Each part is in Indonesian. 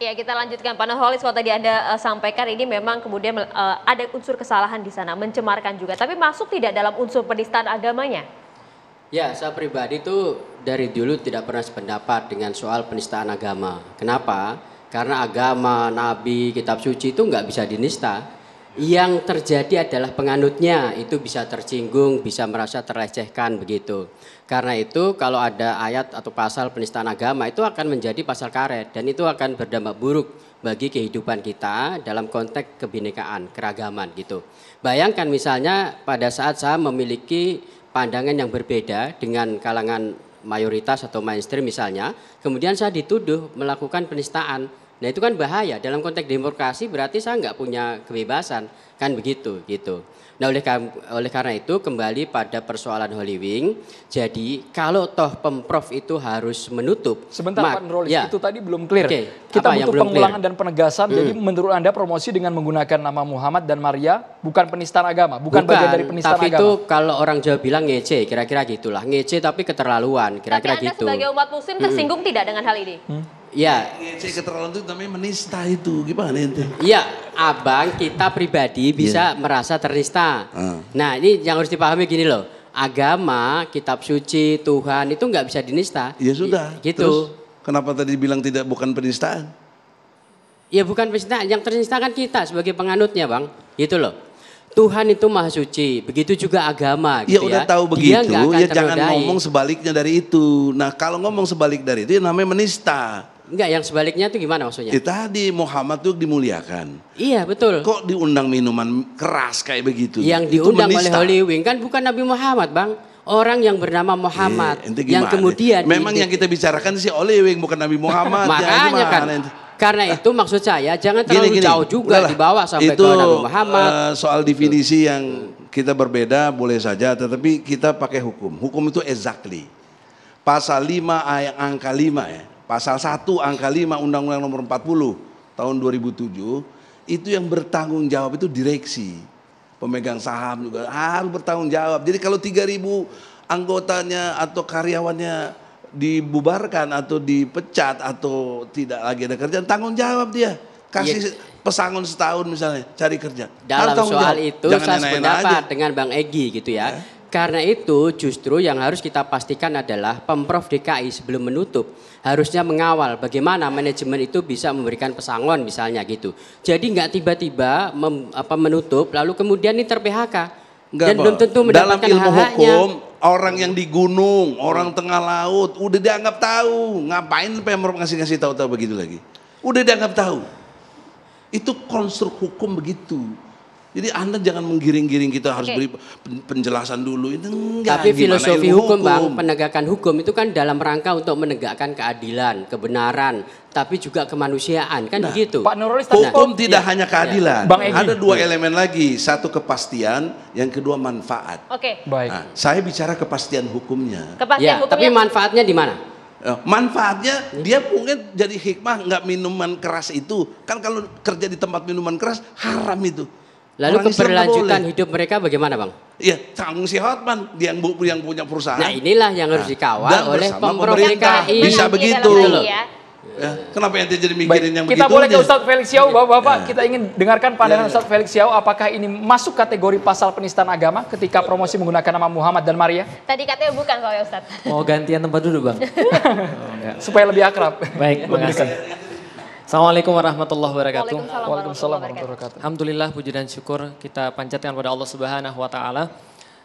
Ya kita lanjutkan Pak Nurholis, kalau tadi Anda uh, sampaikan ini memang kemudian uh, ada unsur kesalahan di sana, mencemarkan juga. Tapi masuk tidak dalam unsur penistaan agamanya? Ya, saya pribadi itu dari dulu tidak pernah sependapat dengan soal penistaan agama. Kenapa? Karena agama, nabi, kitab suci itu nggak bisa dinista yang terjadi adalah penganutnya itu bisa tersinggung, bisa merasa terlecehkan begitu. Karena itu kalau ada ayat atau pasal penistaan agama itu akan menjadi pasal karet dan itu akan berdampak buruk bagi kehidupan kita dalam konteks kebinekaan, keragaman gitu. Bayangkan misalnya pada saat saya memiliki pandangan yang berbeda dengan kalangan mayoritas atau mainstream misalnya, kemudian saya dituduh melakukan penistaan Nah itu kan bahaya dalam konteks demokrasi berarti saya nggak punya kebebasan kan begitu gitu. Nah oleh oleh karena itu kembali pada persoalan Wing. Jadi kalau toh pemprov itu harus menutup. Sebentar Pak ya. itu tadi belum clear. Okay. Kita Apa butuh pengulangan clear? dan penegasan. Hmm. Jadi menurut anda promosi dengan menggunakan nama Muhammad dan Maria bukan penistaan agama, bukan, bukan bagian dari penistaan tapi agama. Tapi itu kalau orang Jawa bilang ngece, kira-kira gitulah ngece tapi keterlaluan, kira-kira gitu. Tapi anda gitu. sebagai umat Muslim hmm. tersinggung hmm. tidak dengan hal ini? Hmm. Ya. Ngecek keterlaluan itu namanya menista itu. Gimana ente? Iya, abang kita pribadi iya. bisa yeah. merasa ternista. Uh. Nah ini yang harus dipahami gini loh. Agama, kitab suci, Tuhan itu nggak bisa dinista. Ya sudah. Iya, gitu. Terus, kenapa tadi bilang tidak bukan penistaan? Ya bukan penistaan. Yang ternista kan kita sebagai penganutnya bang. Gitu loh. Tuhan itu maha suci, begitu juga agama. Ya gitu ya, ya udah tahu begitu, ya jangan ngomong sebaliknya dari itu. Nah kalau ngomong sebalik dari itu ya namanya menista. Enggak, yang sebaliknya itu gimana maksudnya? Ya, tadi Muhammad tuh dimuliakan. Iya, betul. Kok diundang minuman keras kayak begitu? Yang itu diundang menista. oleh Holy Wing kan bukan Nabi Muhammad, Bang. Orang yang bernama Muhammad eh, yang kemudian Memang di, yang kita bicarakan sih Holy Wing bukan Nabi Muhammad. Ya, Makanya kan. Karena itu maksud saya jangan terlalu gini, gini, jauh juga udahlah, dibawa sampai itu, ke Nabi Muhammad. Uh, soal definisi yang kita berbeda boleh saja tetapi kita pakai hukum. Hukum itu exactly. Pasal 5 ayat angka 5 ya pasal 1 angka 5 Undang-Undang nomor 40 tahun 2007 itu yang bertanggung jawab itu direksi. Pemegang saham juga harus bertanggung jawab. Jadi kalau 3000 anggotanya atau karyawannya dibubarkan atau dipecat atau tidak lagi ada kerjaan tanggung jawab dia kasih yeah. pesangon setahun misalnya cari kerja dalam soal jawab. itu Jangan saya sependapat dengan Bang Egi gitu ya yeah. Karena itu justru yang harus kita pastikan adalah Pemprov DKI sebelum menutup harusnya mengawal bagaimana manajemen itu bisa memberikan pesangon misalnya gitu. Jadi nggak tiba-tiba apa, menutup lalu kemudian ini ter-PHK. Dan belum tentu mendapatkan Dalam ilmu hukum orang yang di gunung, orang tengah laut udah dianggap tahu. Ngapain Pemprov ngasih-ngasih tahu-tahu begitu lagi? Udah dianggap tahu. Itu konstruk hukum begitu. Jadi Anda jangan menggiring-giring kita harus okay. beri penjelasan dulu. Itu enggak. Tapi filosofi hukum, hukum, Bang, penegakan hukum itu kan dalam rangka untuk menegakkan keadilan, kebenaran, tapi juga kemanusiaan, kan nah, begitu. Pak Nurulis hukum tidak ya. hanya iya. keadilan. Ya. Bang Ada dua elemen lagi, satu kepastian, yang kedua manfaat. Oke. Okay. Baik. Nah, saya bicara kepastian hukumnya. Kepastian ya, hukumnya. Tapi manfaatnya di mana? Eh, manfaatnya dia mungkin jadi hikmah nggak minuman keras itu kan kalau kerja di tempat minuman keras haram itu Lalu Orang keberlanjutan hidup mereka bagaimana, Bang? Iya, tanggung sehat hotman yang bu, yang punya perusahaan. Nah, inilah yang harus nah, dikawal nah, oleh pemerintah. DKI. Bisa begitu. Ya. Ya. Kenapa yang jadi mikirin Baik, yang kita boleh ke Ustadz Felix Xiao, Bapak-bapak, ya. kita ingin dengarkan pandangan ya, ya. Ustadz Felix Xiao apakah ini masuk kategori pasal penistaan agama ketika promosi menggunakan nama Muhammad dan Maria? Tadi katanya bukan ya Ustadz. Mau gantian tempat duduk, Bang. Supaya lebih akrab. Baik, makasih. Assalamualaikum warahmatullahi wabarakatuh. Waalaikumsalam, Waalaikumsalam warahmatullahi wabarakatuh. Alhamdulillah puji dan syukur kita panjatkan kepada Allah Subhanahu wa taala.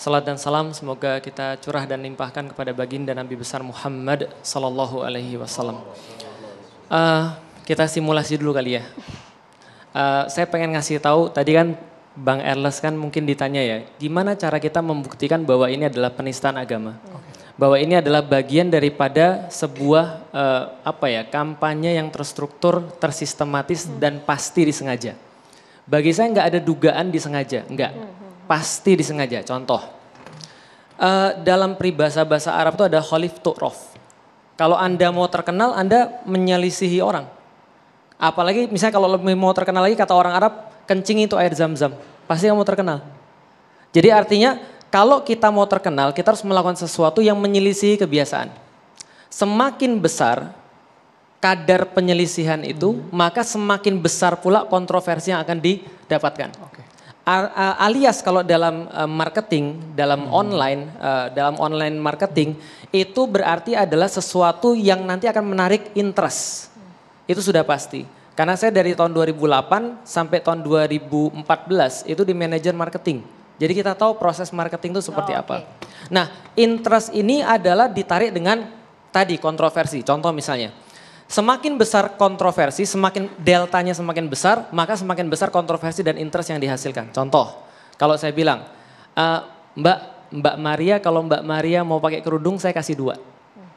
Salat dan salam semoga kita curah dan limpahkan kepada baginda Nabi besar Muhammad sallallahu alaihi wasallam. Uh, kita simulasi dulu kali ya. Uh, saya pengen ngasih tahu tadi kan Bang Erles kan mungkin ditanya ya, gimana cara kita membuktikan bahwa ini adalah penistaan agama? Okay bahwa ini adalah bagian daripada sebuah uh, apa ya kampanye yang terstruktur, tersistematis hmm. dan pasti disengaja. Bagi saya nggak ada dugaan disengaja, nggak hmm. hmm, hmm. pasti disengaja. Contoh uh, dalam peribahasa bahasa Arab itu ada khalif tu'raf. Kalau anda mau terkenal, anda menyelisihi orang. Apalagi misalnya kalau lebih mau terkenal lagi kata orang Arab kencing itu air zam-zam, pasti kamu terkenal. Jadi artinya kalau kita mau terkenal, kita harus melakukan sesuatu yang menyelisih kebiasaan. Semakin besar kadar penyelisihan itu, hmm. maka semakin besar pula kontroversi yang akan didapatkan. Okay. Alias kalau dalam e, marketing, dalam hmm. online, e, dalam online marketing itu berarti adalah sesuatu yang nanti akan menarik interest. Itu sudah pasti. Karena saya dari tahun 2008 sampai tahun 2014 itu di manajer marketing. Jadi kita tahu proses marketing itu seperti oh, apa. Nah, interest ini adalah ditarik dengan tadi kontroversi. Contoh misalnya, semakin besar kontroversi, semakin deltanya semakin besar, maka semakin besar kontroversi dan interest yang dihasilkan. Contoh, kalau saya bilang, uh, Mbak Mbak Maria, kalau Mbak Maria mau pakai kerudung, saya kasih dua. Hmm.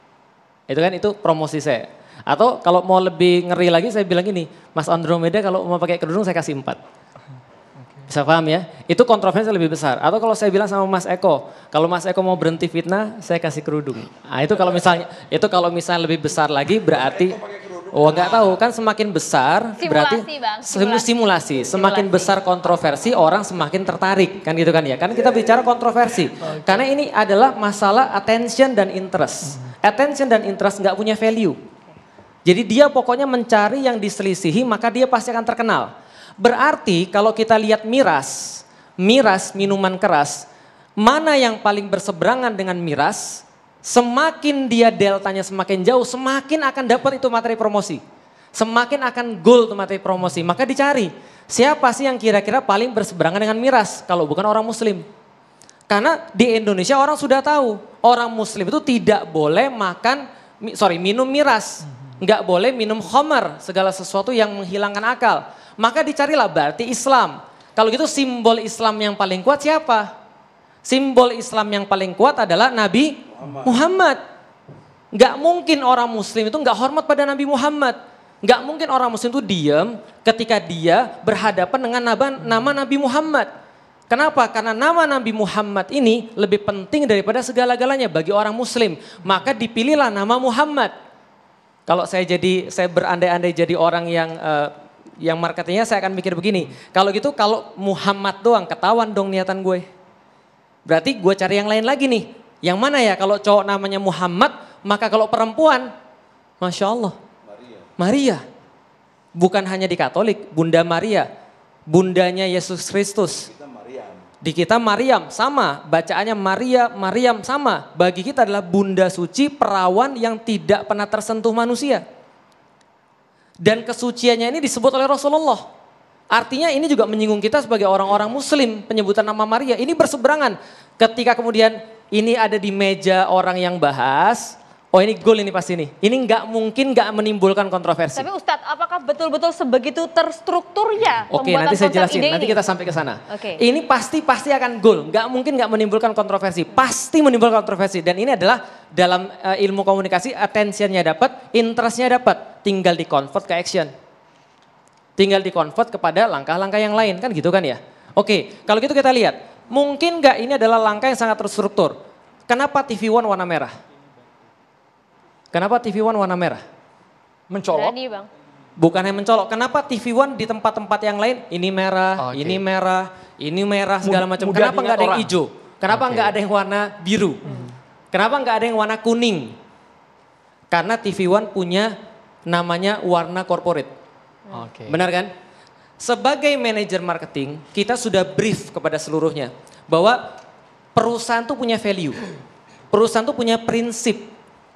Itu kan itu promosi saya. Atau kalau mau lebih ngeri lagi, saya bilang ini, Mas Andromeda kalau mau pakai kerudung, saya kasih empat. Bisa paham ya? Itu kontroversi lebih besar. Atau kalau saya bilang sama Mas Eko, kalau Mas Eko mau berhenti fitnah, saya kasih kerudung. Nah, itu kalau misalnya itu kalau misalnya lebih besar lagi berarti Oh nggak tahu kan semakin besar simulasi, berarti bang, simulasi. simulasi semakin besar kontroversi orang semakin tertarik kan gitu kan ya kan kita bicara kontroversi karena ini adalah masalah attention dan interest attention dan interest nggak punya value jadi dia pokoknya mencari yang diselisihi maka dia pasti akan terkenal Berarti kalau kita lihat miras, miras minuman keras, mana yang paling berseberangan dengan miras, semakin dia deltanya semakin jauh, semakin akan dapat itu materi promosi. Semakin akan goal itu materi promosi. Maka dicari, siapa sih yang kira-kira paling berseberangan dengan miras kalau bukan orang muslim. Karena di Indonesia orang sudah tahu, orang muslim itu tidak boleh makan, sorry minum miras. Hmm nggak boleh minum homer segala sesuatu yang menghilangkan akal. Maka dicarilah berarti Islam. Kalau gitu simbol Islam yang paling kuat siapa? Simbol Islam yang paling kuat adalah Nabi Muhammad. nggak mungkin orang muslim itu nggak hormat pada Nabi Muhammad. nggak mungkin orang muslim itu diam ketika dia berhadapan dengan nama, nama Nabi Muhammad. Kenapa? Karena nama Nabi Muhammad ini lebih penting daripada segala-galanya bagi orang muslim. Maka dipilihlah nama Muhammad. Kalau saya jadi saya berandai-andai jadi orang yang uh, yang marketingnya saya akan mikir begini. Kalau gitu kalau Muhammad doang ketahuan dong niatan gue. Berarti gue cari yang lain lagi nih. Yang mana ya kalau cowok namanya Muhammad, maka kalau perempuan, Masya Allah. Maria. Maria. Bukan hanya di Katolik, Bunda Maria. Bundanya Yesus Kristus. Di kita Maryam sama, bacaannya Maria, Maryam sama. Bagi kita adalah bunda suci, perawan yang tidak pernah tersentuh manusia. Dan kesuciannya ini disebut oleh Rasulullah. Artinya ini juga menyinggung kita sebagai orang-orang muslim, penyebutan nama Maria. Ini berseberangan ketika kemudian ini ada di meja orang yang bahas, Oh ini goal ini pasti nih. Ini nggak mungkin nggak menimbulkan kontroversi. Tapi Ustadz, apakah betul-betul sebegitu terstrukturnya? Oke, nanti saya jelasin. Nanti kita sampai ke sana. Oke. Ini pasti pasti akan goal. Nggak mungkin nggak menimbulkan kontroversi. Pasti menimbulkan kontroversi. Dan ini adalah dalam uh, ilmu komunikasi, attentionnya dapat, interestnya dapat. Tinggal di convert ke action. Tinggal di convert kepada langkah-langkah yang lain kan gitu kan ya. Oke, kalau gitu kita lihat. Mungkin nggak ini adalah langkah yang sangat terstruktur. Kenapa TV One warna merah? Kenapa TV One warna merah? Mencolok? Berani bang. Bukan yang mencolok. Kenapa TV One di tempat-tempat yang lain ini merah, ah, okay. ini merah, ini merah segala macam. Mudah Kenapa nggak ada yang hijau? Kenapa okay. ada yang warna biru? Hmm. Kenapa nggak ada yang warna kuning? Karena TV One punya namanya warna corporate. Hmm. Okay. Benar kan? Sebagai manajer marketing, kita sudah brief kepada seluruhnya bahwa perusahaan itu punya value. Perusahaan itu punya prinsip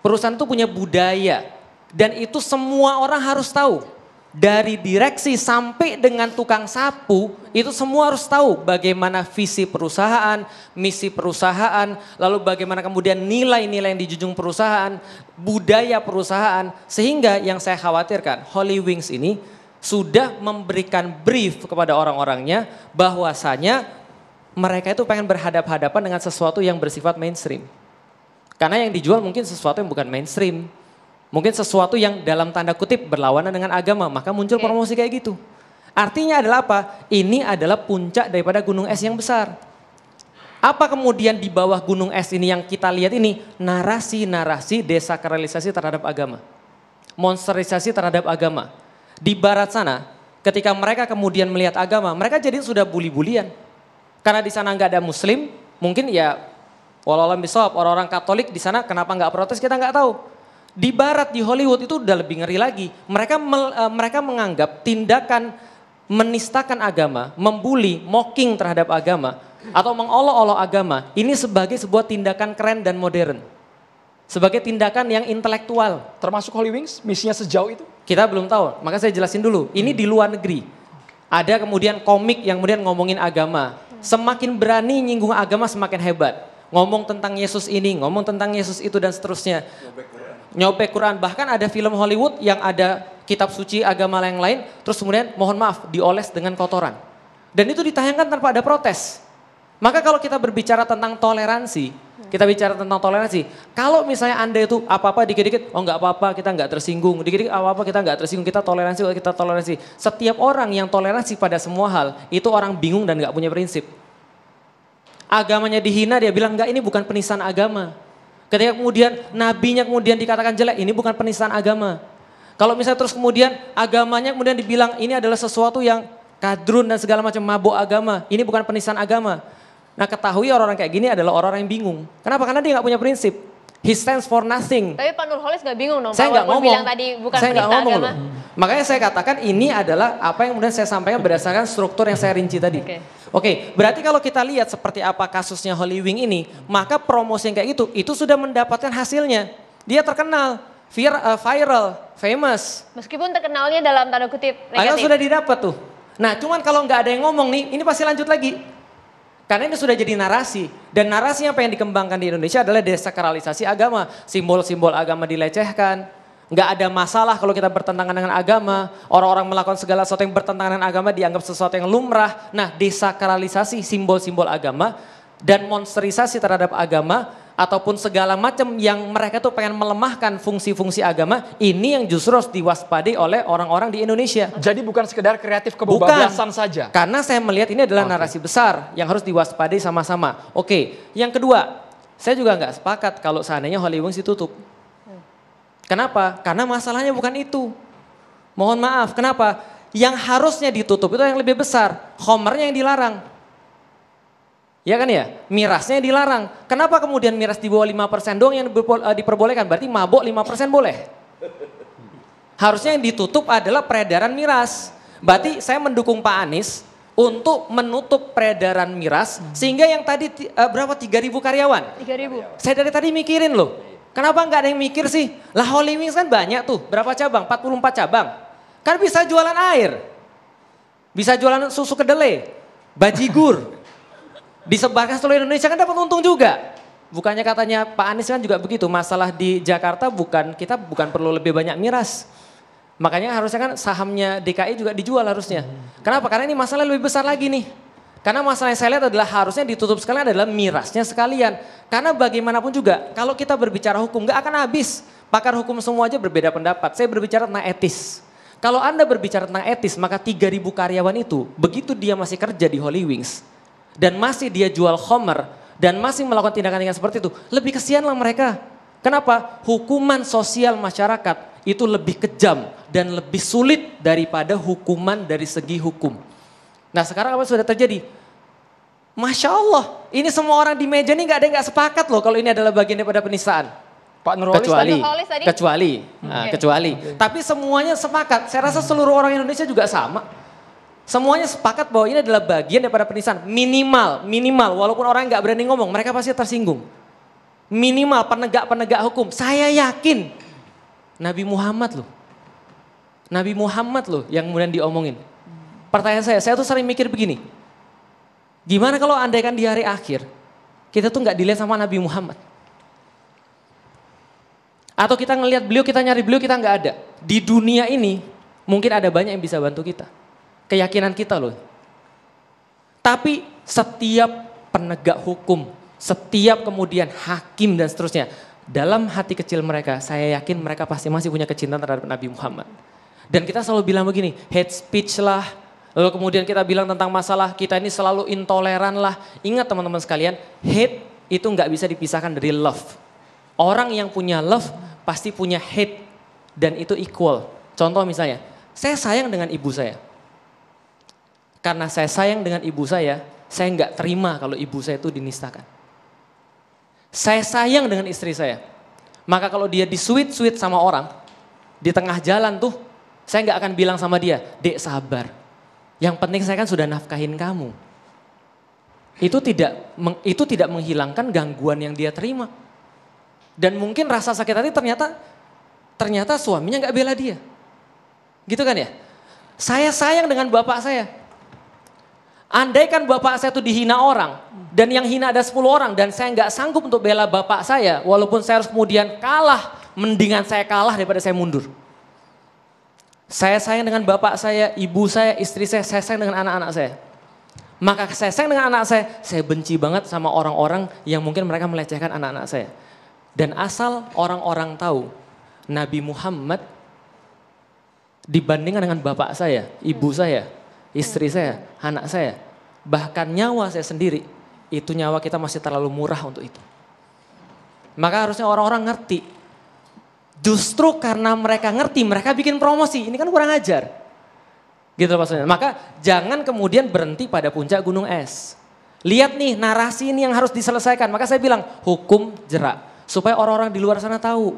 Perusahaan itu punya budaya dan itu semua orang harus tahu. Dari direksi sampai dengan tukang sapu itu semua harus tahu bagaimana visi perusahaan, misi perusahaan, lalu bagaimana kemudian nilai-nilai yang dijunjung perusahaan, budaya perusahaan. Sehingga yang saya khawatirkan Holy Wings ini sudah memberikan brief kepada orang-orangnya bahwasanya mereka itu pengen berhadap-hadapan dengan sesuatu yang bersifat mainstream. Karena yang dijual mungkin sesuatu yang bukan mainstream. Mungkin sesuatu yang dalam tanda kutip berlawanan dengan agama, maka muncul okay. Iya. promosi kayak gitu. Artinya adalah apa? Ini adalah puncak daripada gunung es yang besar. Apa kemudian di bawah gunung es ini yang kita lihat ini? Narasi-narasi desakralisasi terhadap agama. Monsterisasi terhadap agama. Di barat sana, ketika mereka kemudian melihat agama, mereka jadi sudah buli bulian Karena di sana nggak ada muslim, mungkin ya Walau bisawab, orang-orang Katolik di sana kenapa nggak protes kita nggak tahu. Di barat di Hollywood itu udah lebih ngeri lagi. Mereka eh, mereka menganggap tindakan menistakan agama, membuli, mocking terhadap agama atau mengolok-olok agama ini sebagai sebuah tindakan keren dan modern. Sebagai tindakan yang intelektual. Termasuk Holy Wings misinya sejauh itu? Kita belum tahu, maka saya jelasin dulu. Ini hmm. di luar negeri. Ada kemudian komik yang kemudian ngomongin agama. Semakin berani nyinggung agama semakin hebat ngomong tentang Yesus ini, ngomong tentang Yesus itu dan seterusnya. Nyobek Quran. Bahkan ada film Hollywood yang ada kitab suci agama yang lain, terus kemudian mohon maaf dioles dengan kotoran. Dan itu ditayangkan tanpa ada protes. Maka kalau kita berbicara tentang toleransi, kita bicara tentang toleransi. Kalau misalnya Anda itu apa-apa dikit-dikit, oh nggak apa-apa, kita nggak tersinggung. Dikit-dikit apa-apa kita nggak tersinggung, kita toleransi, kita toleransi. Setiap orang yang toleransi pada semua hal, itu orang bingung dan nggak punya prinsip agamanya dihina dia bilang enggak ini bukan penistaan agama. Ketika kemudian nabinya kemudian dikatakan jelek ini bukan penistaan agama. Kalau misalnya terus kemudian agamanya kemudian dibilang ini adalah sesuatu yang kadrun dan segala macam mabuk agama. Ini bukan penistaan agama. Nah ketahui orang-orang kayak gini adalah orang-orang yang bingung. Kenapa? Karena dia nggak punya prinsip. He stands for nothing. Tapi Pak Nurholis gak bingung dong. Saya nggak ngomong. Bilang tadi bukan saya nggak ngomong Loh. Makanya saya katakan ini adalah apa yang kemudian saya sampaikan berdasarkan struktur yang saya rinci tadi. Oke. Okay. Oke, okay, berarti kalau kita lihat seperti apa kasusnya Holy Wing ini, maka promosi yang kayak gitu itu sudah mendapatkan hasilnya. Dia terkenal, vir, uh, viral, famous. Meskipun terkenalnya dalam tanda kutip negatif. Padahal sudah didapat tuh. Nah, cuman kalau nggak ada yang ngomong nih, ini pasti lanjut lagi karena ini sudah jadi narasi dan narasi yang pengen dikembangkan di Indonesia adalah desakralisasi agama, simbol-simbol agama dilecehkan. Nggak ada masalah kalau kita bertentangan dengan agama. Orang-orang melakukan segala sesuatu yang bertentangan dengan agama dianggap sesuatu yang lumrah. Nah, desakralisasi simbol-simbol agama dan monsterisasi terhadap agama ataupun segala macam yang mereka tuh pengen melemahkan fungsi-fungsi agama ini yang justru harus diwaspadai oleh orang-orang di Indonesia. Jadi bukan sekedar kreatif kebablasan saja. Karena saya melihat ini adalah okay. narasi besar yang harus diwaspadai sama-sama. Oke, okay. yang kedua, saya juga nggak sepakat kalau seandainya Hollywood Wings ditutup. Kenapa? Karena masalahnya bukan itu. Mohon maaf, kenapa? Yang harusnya ditutup itu yang lebih besar, homernya yang dilarang. Ya kan ya? Mirasnya dilarang. Kenapa kemudian miras di bawah 5% doang yang eh, diperbolehkan? Berarti mabok 5% boleh. Harusnya yang ditutup adalah peredaran miras. Berarti saya mendukung Pak Anies untuk menutup peredaran miras sehingga yang tadi uh, berapa 3000 karyawan? 3000. Saya dari tadi mikirin loh. Kenapa nggak ada yang mikir sih? Lah Holy Wings kan banyak tuh, berapa cabang? 44 cabang. Kan bisa jualan air. Bisa jualan susu kedelai, bajigur, disebarkan seluruh Indonesia kan dapat untung juga. Bukannya katanya Pak Anies kan juga begitu, masalah di Jakarta bukan kita bukan perlu lebih banyak miras. Makanya harusnya kan sahamnya DKI juga dijual harusnya. Kenapa? Karena ini masalah lebih besar lagi nih. Karena masalah yang saya lihat adalah harusnya ditutup sekali adalah mirasnya sekalian. Karena bagaimanapun juga kalau kita berbicara hukum nggak akan habis. Pakar hukum semua aja berbeda pendapat. Saya berbicara tentang etis. Kalau Anda berbicara tentang etis, maka 3000 karyawan itu begitu dia masih kerja di Holy Wings, dan masih dia jual homer dan masih melakukan tindakan-tindakan seperti itu, lebih kesianlah mereka. Kenapa? Hukuman sosial masyarakat itu lebih kejam dan lebih sulit daripada hukuman dari segi hukum. Nah sekarang apa sudah terjadi? Masya Allah, ini semua orang di meja ini nggak ada yang nggak sepakat loh kalau ini adalah bagian daripada penistaan. Pak Nurholis kecuali, tadi? kecuali, okay. nah, kecuali. Okay. Tapi semuanya sepakat. Saya rasa seluruh orang Indonesia juga sama Semuanya sepakat bahwa ini adalah bagian daripada penistaan. Minimal, minimal. Walaupun orang nggak berani ngomong, mereka pasti tersinggung. Minimal penegak-penegak hukum. Saya yakin Nabi Muhammad loh. Nabi Muhammad loh yang kemudian diomongin. Pertanyaan saya, saya tuh sering mikir begini. Gimana kalau andaikan di hari akhir, kita tuh nggak dilihat sama Nabi Muhammad. Atau kita ngelihat beliau, kita nyari beliau, kita nggak ada. Di dunia ini mungkin ada banyak yang bisa bantu kita keyakinan kita loh. Tapi setiap penegak hukum, setiap kemudian hakim dan seterusnya, dalam hati kecil mereka, saya yakin mereka pasti masih punya kecintaan terhadap Nabi Muhammad. Dan kita selalu bilang begini, hate speech lah, lalu kemudian kita bilang tentang masalah kita ini selalu intoleran lah. Ingat teman-teman sekalian, hate itu nggak bisa dipisahkan dari love. Orang yang punya love pasti punya hate dan itu equal. Contoh misalnya, saya sayang dengan ibu saya, karena saya sayang dengan ibu saya, saya nggak terima kalau ibu saya itu dinistakan. Saya sayang dengan istri saya. Maka kalau dia disuit-suit sama orang, di tengah jalan tuh, saya nggak akan bilang sama dia, dek sabar. Yang penting saya kan sudah nafkahin kamu. Itu tidak itu tidak menghilangkan gangguan yang dia terima. Dan mungkin rasa sakit hati ternyata ternyata suaminya nggak bela dia. Gitu kan ya? Saya sayang dengan bapak saya. Andaikan bapak saya itu dihina orang dan yang hina ada 10 orang dan saya nggak sanggup untuk bela bapak saya walaupun saya harus kemudian kalah mendingan saya kalah daripada saya mundur. Saya sayang dengan bapak saya, ibu saya, istri saya, saya sayang dengan anak-anak saya. Maka saya sayang dengan anak saya, saya benci banget sama orang-orang yang mungkin mereka melecehkan anak-anak saya. Dan asal orang-orang tahu Nabi Muhammad dibandingkan dengan bapak saya, ibu saya, istri iya, saya, iya. anak saya, bahkan nyawa saya sendiri, itu nyawa kita masih terlalu murah untuk itu. Maka harusnya orang-orang ngerti. Justru karena mereka ngerti, mereka bikin promosi. Ini kan kurang ajar. Gitu maksudnya. Maka jangan kemudian berhenti pada puncak gunung es. Lihat nih narasi ini yang harus diselesaikan. Maka saya bilang hukum jerak. Supaya orang-orang di luar sana tahu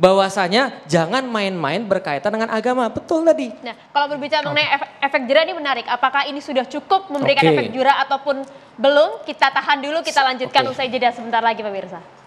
bahwasanya jangan main-main berkaitan dengan agama. Betul tadi. Nah, kalau berbicara mengenai efek, efek jera ini menarik. Apakah ini sudah cukup memberikan okay. efek jerah ataupun belum? Kita tahan dulu, kita lanjutkan okay. usai jeda sebentar lagi pemirsa.